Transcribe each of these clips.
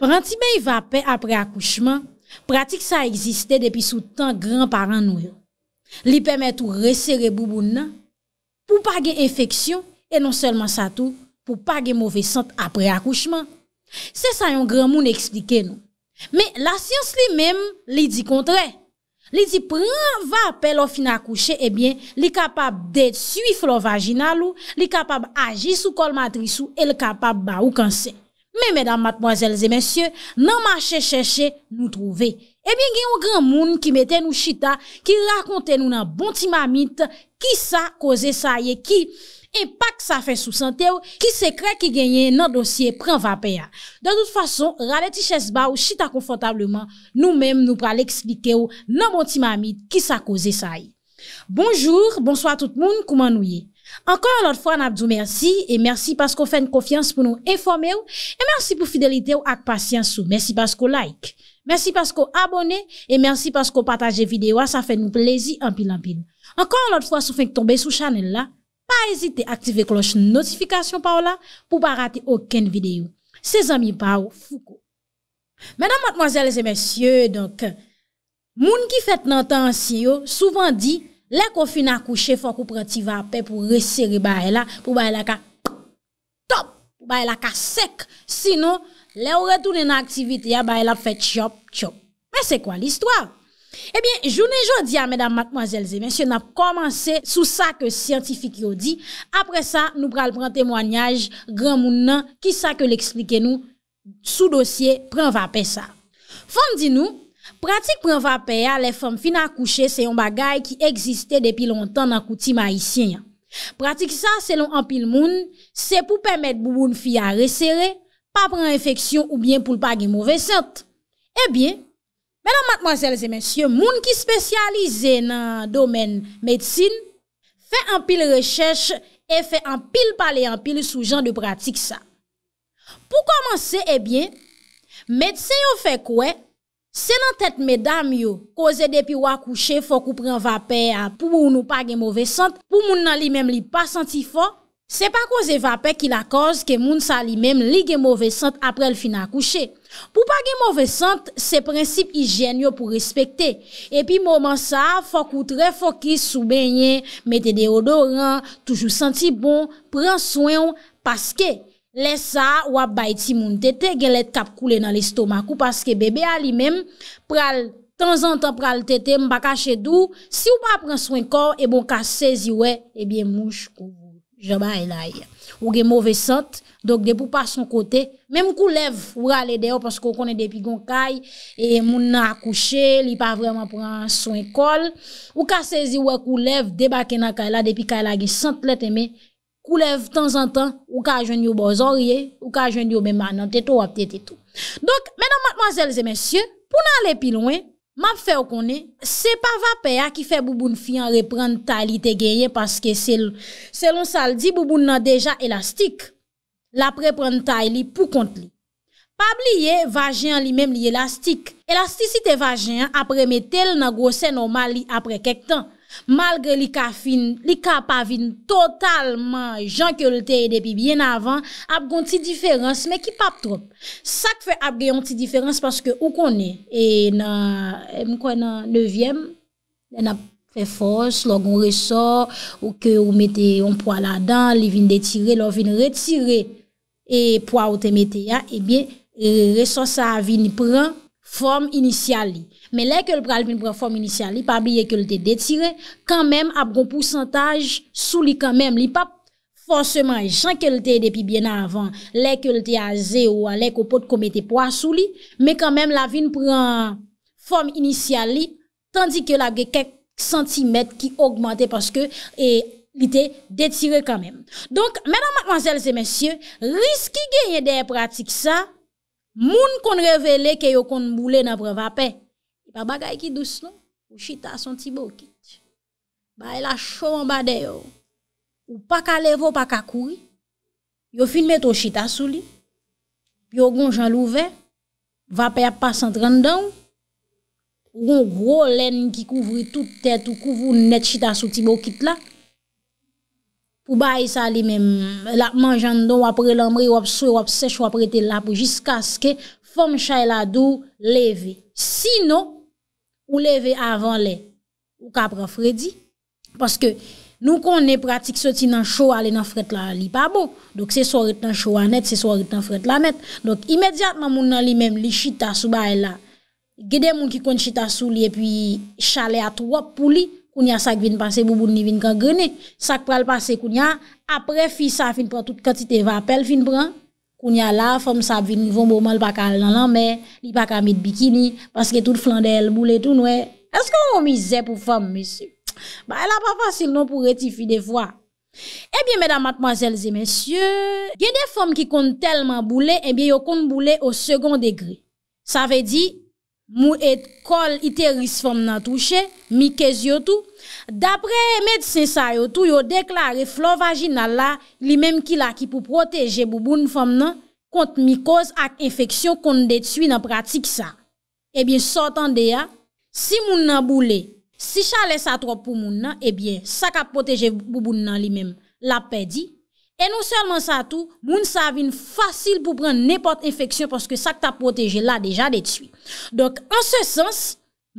Prenti be yi vape apre akouchman, pratik sa eksiste depi sou tan gran paran nou yo. Li pemet ou resere bouboun nan pou pa gen infeksyon e non selman sa tou pou pa gen mouve sent apre akouchman. Se sa yon gran moun eksplike nou. Me la siyans li mem li di kontre. Li di pren vape lo fin akouchen e eh bien li kapab det suif lo vaginal ou li kapab agi sou kol matris ou el kapab ba ou kansen. Men, men dam matmoazelze men sye, nan mache cheche nou trove. Ebyen eh gen yon gran moun ki meten nou chita, ki rakonte nou nan bonti mamit, ki sa koze sa ye, ki en pak sa fe sou sante ou, ki se kre ki genye nan dosye pren vaper. De tout fason, rale ti chesba ou chita konfotableman, nou men nou prale eksplike ou nan bonti mamit, ki sa koze sa ye. Bonjour, bonsoi tout moun, kouman nou ye? Ankon an lot fwa an abdou mersi, e mersi pasko fèn kofyans pou nou enfome ou, e mersi pou fidelite ou ak pasyans ou, mersi pasko like, mersi pasko abone, e mersi pasko pataje videwa, sa fèn nou plezi an pil an pil. Ankon an lot fwa sou fèn k tombe sou chanel la, pa ezite aktive kloche notifikasyon pa ou la pou pa rate oken videyo. Se zami pa ou, fuko. Menan matmoazèlèzè mèsyè, moun ki fèt nan tan ansiyo, souvan di, Le kofi nan kouche fwa kou prenti vape pou reseri baye la pou baye la ka top, top, baye la ka sek. Sinon, le ou retounen aktivite ya baye la fe tchop, tchop. Men se kwa l'histoire? Ebyen, jounen joun diya, mèdam, matmoazel, zemens, yon nan komanse sou sa ke siyantifik yo di. Apre sa, nou pral pran témoanyaj, gran moun nan, ki sa ke l'ekslike nou, sou dosye, pran vape sa. Fon di nou... Pratik pran vapeya le fom fin akouche se yon bagay ki egziste depi lontan nan kouti maisyen. Pratik sa, selon anpil moun, se pou pemet bouboun fi a resere, pa pran infeksyon ou bien pou lpa gen mouve set. Ebyen, eh menan matmazelze mensyon, moun ki spesyalize nan domen medsine, fe anpil rechèche e fe anpil pale anpil sou jan de pratik sa. Pou komanse, ebyen, eh medsè yo fe kwe? Se nan tet medam yo, koze depi wak kouche fokou pren vape a pou moun ou pa gen mouve sant, pou moun nan li mem li pa santi fok, se pa koze vape ki la koz ke moun sa li mem li gen mouve sant apre l fina kouche. Pou pa gen mouve sant, se prinsip ijen yo pou respekte. Epi mouman sa, fokou tre fokis soubenye, mete deodorant, toujou santi bon, pren soyon, paske. Lesa wap bayti moun tete, gelet kap koule nan listomakou Paske bebe a li mem, pral, tan zan tan pral tete mbakache dou Si ou pa pran swen kor, ebon ka sezi we, ebyen mouj kou Jaba e laye, ou gen mouve sant, dok debou pa son kote Mem kou lev, ou rale deyo, paske ou konen depi gon kaye E moun nan akouche, li pa vreman pran swen kol Ou ka sezi we kou lev, debake nan kaye la, depi kaye la gen sant lete me Ou lev tan zan tan, ou ka jwen yo boz orye, ou ka jwen yo bemanan, tetou ap tetetou. Donk, menon matmazelze mensyen, pou nan le pilouen, map fe ou konen, se pa vape a ki fe bouboun fiyan reprend ta li te genye, paske selon saldi, bouboun nan deja elastik, la preprend ta li pou kont li. Pa bliye, vajian li menm li elastik. Elastisi te vajian apre metel nan gose normal li apre kek tan. Malge li ka pa vin totalman jank yo lte edepi bien avan, ap gon ti diferans me ki pap trop. Sak fe ap gen yon ti diferans paske ou konen. E mkwen nan 9e, nan ap fe fos, lor gon resor, ou ke ou mette yon po ala dan, li vin detire, lor vin retire. E po a ou te mette ya, ebyen e resor sa vin pran. Form inisial li. Me lè ke l pral vin pran form inisial li, pa biye ke l te detire, kanmem ap gon pousantaj sou li kanmem li. Fonseman, jan ke l te depi bien avan, lè ke l te aze ou a lè ko pot komete po a sou li, me kanmem la vin pran form inisial li, tandi ke l ap ge kek sentimet ki augmente paske li te detire kanmem. Donk, menan matmanzèl zè mensyè, riski genye de pratik sa, Moun kon revele ke yo kon mbule napre vape, e pa bagay ki dous nou, yo shit ason ti bokit. Bay e la chou an bade yo, ou pa ka levou, pa ka koui, yo filme to shit asou li, yo gon jan louve, vape apas an trendan, yo gon gro len ki kouvri tout tèt ou kouvri net shit asou ti bokit la, Ou bayi sa li men la manjan don wapre lanmri wap sou wap sech wap rete lapou jiska ske fom chay la dou leve. Sino ou leve avan le ou kapra fredi. Paske nou konen pratik soti nan chow ale nan fred la li pa bo. Dok se sorit nan chow anet se sorit nan fred la net. Dok imediatman moun nan li men li chita sou bayi la. Gede moun ki kon chita sou li e pi chale at wap pou li. qui vient de passer bouboun ni vin gangrene va qu'on passer a après fi ça fin prend toute quantité va vapel fin prend a la femme ça vin bon moment pas cal dans lan mais il pas ka mettre bikini parce que toute flandelle boule tout noir e. est-ce qu'on misère pour femme monsieur bah elle a pas facile non pour rectifier des fois eh bien, mesdames, mademoiselles et messieurs, il y a des femmes qui comptent tellement bouler, eh bien, elles comptent bouler au second degré. Ça veut dire, Mou et kol iteris fòm nan touche, mi kez yo tou. Dapre medisen sa yo tou yo deklari flon vaginal la li mem ki la ki pou proteje bouboun fòm nan kont mikoz ak infeksyon kont detuy nan pratik sa. Ebyen eh sotan de ya, si moun nan boule, si chale sa trop pou moun nan, ebyen eh sa ka proteje bouboun nan li mem. La pedi. E nou selman sa tou, moun sa vin fasil pou pran nepot infeksyon pwoske sa kta proteje la deja de tsyi. Donk, an se sens,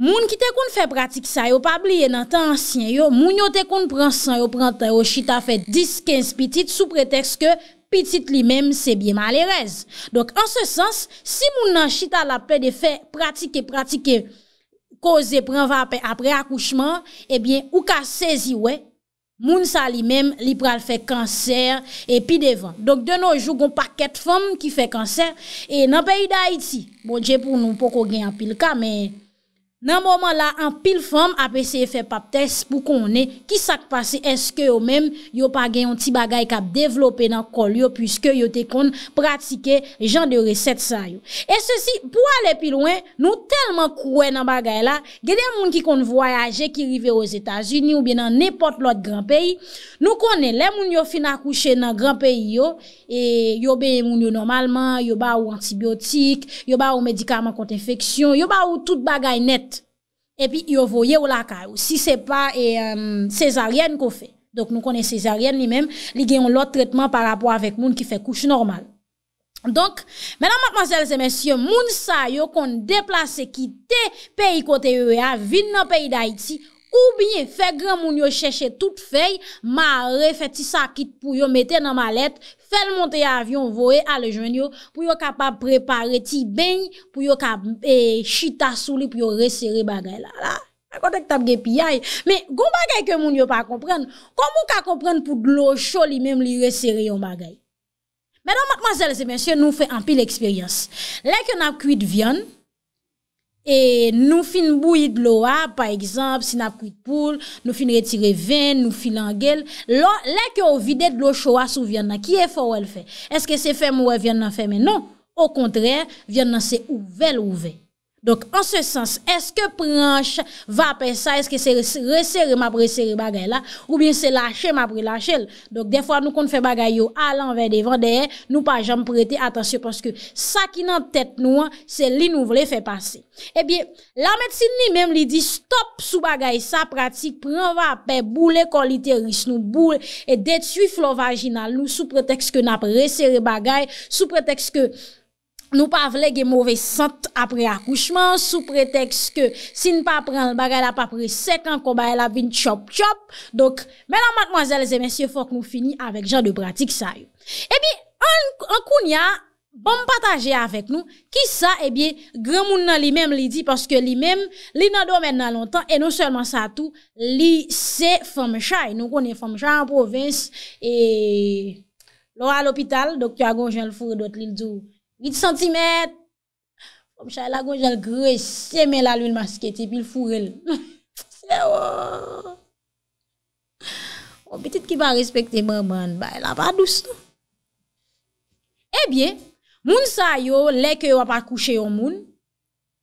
moun ki te kon fè pratik sa yo pabliye nan tan ansyen yo, moun yo te kon pran san yo pran ta yo chita fè 10-15 pitit sou preteks ke pitit li menm se bie malerez. Donk, an se sens, si moun nan chita la pè de fè pratikè-pratikè koze pran vapè apre akouchman, ebyen, eh ou ka sezi wey, Mounsa lui-même li pral fait cancer et puis devant donc de nos jours un paquet quatre femmes qui fait cancer et dans le pays d'Haïti bon Dieu pour nous pas qu'on gagne en pile cas mais nan mouman la an pil fom apè se fè pap test pou konè ki sak pase eske yo mèm yo pa gen yon ti bagay kap devlopè nan kol yo pwiske yo te kon pratike jan de reset sa yo e se si pou alè pil ouen nou telman kouè nan bagay la genè moun ki kon voyaje ki rive yo zetazini ou bè nan nepot lot gran peyi nou konè lè moun yo fin akouche nan gran peyi yo yo bè moun yo normalman yo ba ou antibiotik yo ba ou medikaman kont efeksyon yo ba ou tout bagay net et puis ils voyé au la caille. Si c'est pas et, euh, césarienne qu'on fait. Donc nous connaissons césarienne lui-même, il ont l'autre traitement par rapport avec moun qui fait couche normale. Donc, mesdames, mademoiselles et messieurs, moun sa yo kon déplacé quitter pays côté EA, vin dans pays d'Haïti Kou binye, fè gran moun yo chèche tout fèy, mare fè ti sakit pou yo metè nan malèt, fèl montè avyon voè alè jwen yo, pou yo kapap prepare ti bèny, pou yo kap e, chita sou li pou yo resère bagay la. A kontèk tabge piyay. Men, goun bagay ke moun yo pa kompren, komou ka kompren pou glò chò li mèm li resère yon bagay? Menon matmazèl zè mensyè, nou fè ampil eksperyans. Lèk yon ap kuit vyon, Et nous fin bouillir de l'eau, hein. par exemple, si nous avons de poule, nous fin retirer vin, nous fin gueule. Là, que on vide de l'eau chaude sous viande, qui est fort elle fait? Est-ce que c'est ferme ou vient fait? fermer? non. Au contraire, viande c'est ouvert, ouvert. Donk, an se sens, eske pranche va apè sa, eske se resere m apre sere bagay la, ou bien se lache m apre lache l. Donk, defwa nou kon fè bagay yo alan vè devan, dehè nou pa jam prété, atansye, paske sa ki nan tèt nou an, se li nou vle fè pase. Ebyen, eh la medsid ni mèm li di stop sou bagay sa pratik, pran va apè boule koliteris nou, boule et detuif lo vaginal nou sou preteks ke napre resere bagay, sou preteks ke... Nou pa vle gen mouve sant apre akouchman sou preteks ke sin pa pran l bagay la papre sek an kon bay la vin tchop tchop. Dok men an matmoazel zemensye fok nou fini avek jan de pratik sa yon. Eh e bi an koun ya bom pataje avek nou ki sa e eh bi gran moun nan li mem li di paske li mem li nan do men nan lontan. E nou selman sa tou li se fom chay. Nou konen fom chay an provins e lo al opital. Dok ki agon jen l fure dot li l djou. 8 cm. Om chay la gonjel gre, semen la lul masketi, pi l furel. Se wou. O oh. petit ki ba respekte moun ban, ba la pa doustou. Non? Ebyen, eh moun sa yo, leke yo apakouche yo moun,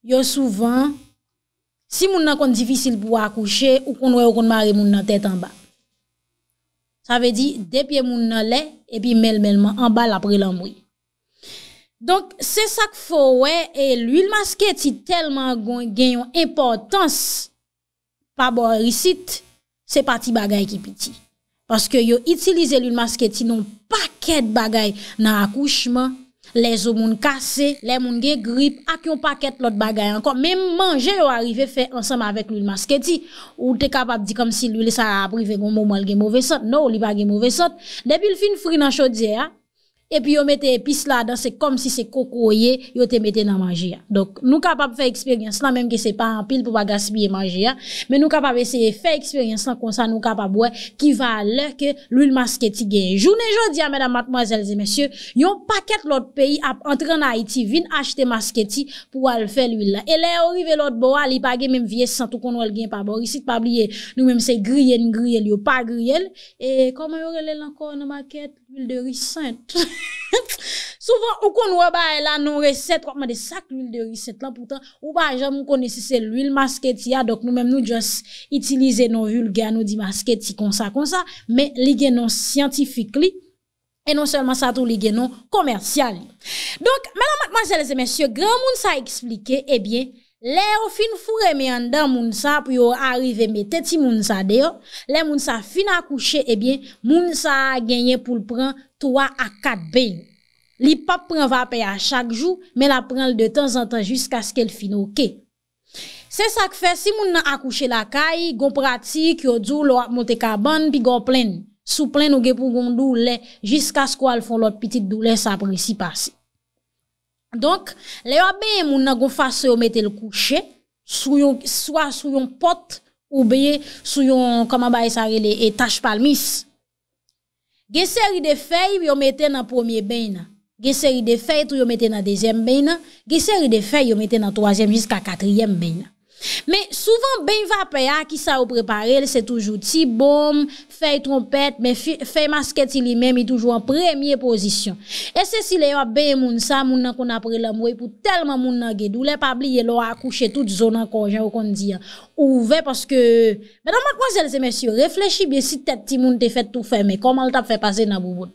yo souvan, si moun nan kon divisil pou akouche, ou kon wè ou kon mare moun nan tèt an ba. Sa ve di, depye moun nan le, epi mel mel man, an bal apre lan mouye. Donk se sak fo we e l'huil masketi telman gen yon importans pa bo a risit, se pati bon, bagay ki piti. Paske yo itilize l'huil masketi nou paket bagay nan akouchman, le zo moun kase, le moun gen grip, ak yon paket lot bagay ankon. Men manje yo arrive fe ansam avek l'huil masketi ou te kapap di kom si l'huil non, le sarapri fe kon mou mal gen mouve sot, nou li bagay mouve sot. Depi l'fin fri nan chodje ya, E pi yo mette epis la dan se kom si se koko ye, yo te mette nan manje ya. Dok nou kapap fe eksperyens lan, menm ki se pa an pil pou bagas biye manje ya. Men nou kapap ese fe eksperyens lan konsan nou kapap wè ki va lè ke l'ul masketi gen. Jounen joun di ya menam matmazelze mensyo, yon paket lòt peyi ap entran na Haiti vin achete masketi pou wè l'fel l'ul la. E lè orive lòt bo wè li pagè menm vie san tou kon wè l gen pa bò. Risi te pabliye nou menm se griyen griyen yo, pa griyen. E koman yon relè lankon nan maket? L'huile de riz saint. Souvent, ou kon nou e baye la nou resept, wakman de sak l'huile de riz saint la, poutan, ou baye, jan moun kone si se l'huile maske ti ya, dok nou menm nou just itilize nou huile, gaya nou di maske ti konsa konsa, me li genon scientifik li, e non selman sa tou li genon komersyal. Donk, menan mat majelize mensyo, gran moun sa explike, ebyen, eh Le ou fin fure me an dan mounsa pou yo arive me teti mounsa deyo, le mounsa fin akouche ebyen eh mounsa a genye pou l pran 3 a 4 beyn. Li pap pran vape a chak jou, me la pran l de tan zan tan jiska skel fin ouke. Se sak fe si moun nan akouche la kayi, gon prati ki yo djou lo ap moteka ban pi gon plen, sou plen ou ge pou gondou le jiska sko al fon lot piti djou le sa prinsi pase. Donc, les OBM, mon a une ils de mettre le coucher, soit sur une porte, ou bien sur une, comment bah, ça les taches palmis. Une série de feuilles, on mettait dans le premier bain. Une série de feuilles, on mettait dans le deuxième bain. Une série de feuilles, on mettait dans le troisième jusqu'à quatrième bain. Mais souvent, ben a qui ça préparer préparé, c'est toujours ti bom fait trompette, mais fait masquette lui-même, il est toujours en première position. Et c'est si les ben moun sa moun nan kon après l'amour, pour tellement moun nan guédou, le pas oublier l'a coucher toute zone encore, je Ou dit, hein. ouvert parce que, mesdames, mademoiselles et messieurs, réfléchis bien si tête ti moun te fait tout faire, mais comment t'a fait passer dans boubou?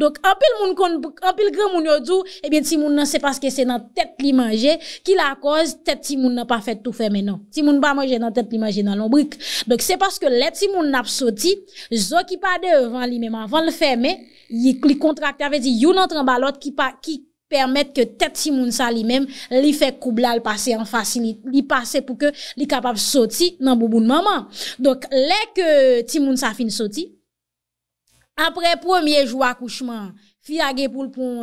Donk apil moun konpou, apil kre moun yo djou Ebyen eh ti moun nan se paske se nan tet li manje Ki la koz tet ti moun nan pa fet tou feme nan Ti moun ba manje nan tet li manje nan lombrik Donk se paske le ti moun nap soti Zou ki pa de van li menman van le feme Li kontrakta vezi yon antran balot Ki pa ki permet ke tet ti moun sa li menman Li fe koubla li pase an fasi Li pase pou ke li kapap soti nan bouboun maman Donk le ke ti moun sa fin soti Après premier jour accouchement, fille a pour le pon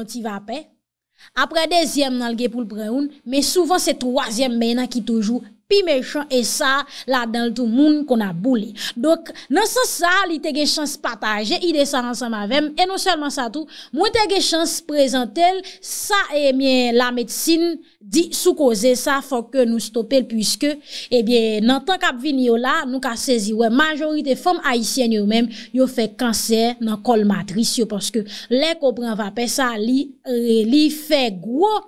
Après deuxième a le pour le mais souvent c'est troisième maintenant qui toujours Pi mechon e sa la denl tou moun kon a boule. Dok nan sa sa li tege chans pataje, i de san ansan mavem, e non selman sa tou, mwen tege chans prezantel, sa e myen la medsine di soukoze, sa fok nou stopel, pwiske, ebyen, nan tank ap vin yo la, nou ka seziwe, majorite fom haisyen yo men, yo fe kanser nan kol matris yo, pwoske le ko pran vape sa, li fe gwo,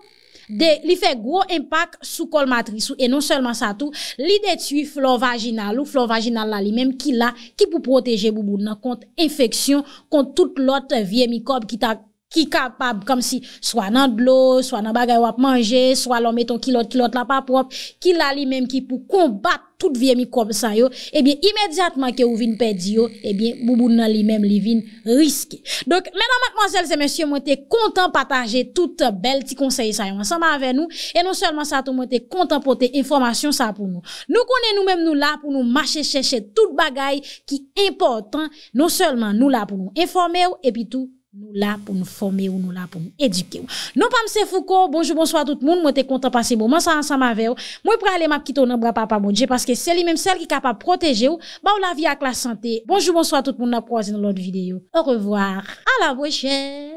li fe gwo impak sou kol matri sou e non selman sa tou, li detu flon vaginal ou flon vaginal la li menm ki la ki pou proteje boubou nan kont infeksyon kont tout lot vie mikob ki ta qui capable comme si soit dans de l'eau soit dans bagay eh ou manger soit l'on mettons qui l'autre qui l'autre la pas propre qui la lui même qui pour combattre toute vieille mi-comme ça yo et eh bien immédiatement que ou vinn perdre yo et bien boubou nan lui même li vinn donc mesdames mademoiselles et messieurs moi t'es content partager toute belle petit conseil ça ensemble avec nous et non seulement ça tout moi t'es content porter information ça pour nous nous connais nous même nous là pour nous marcher chercher toute bagaille qui important non seulement nous là pour nous informer et puis tout nous là pour nous former ou nous là pour nous éduquer. Non pas monsieur Foucault, bonjour, bonsoir tout le monde, moi t'es content de passer bon moment ça ensemble avec vous. Moi pour aller m'a quitter dans bras papa bon parce que c'est lui-même celle qui est capable de protéger ou, Ba ou la vie avec la santé. Bonjour, bonsoir tout le monde, à prochaine dans l'autre vidéo. Au revoir, à la prochaine.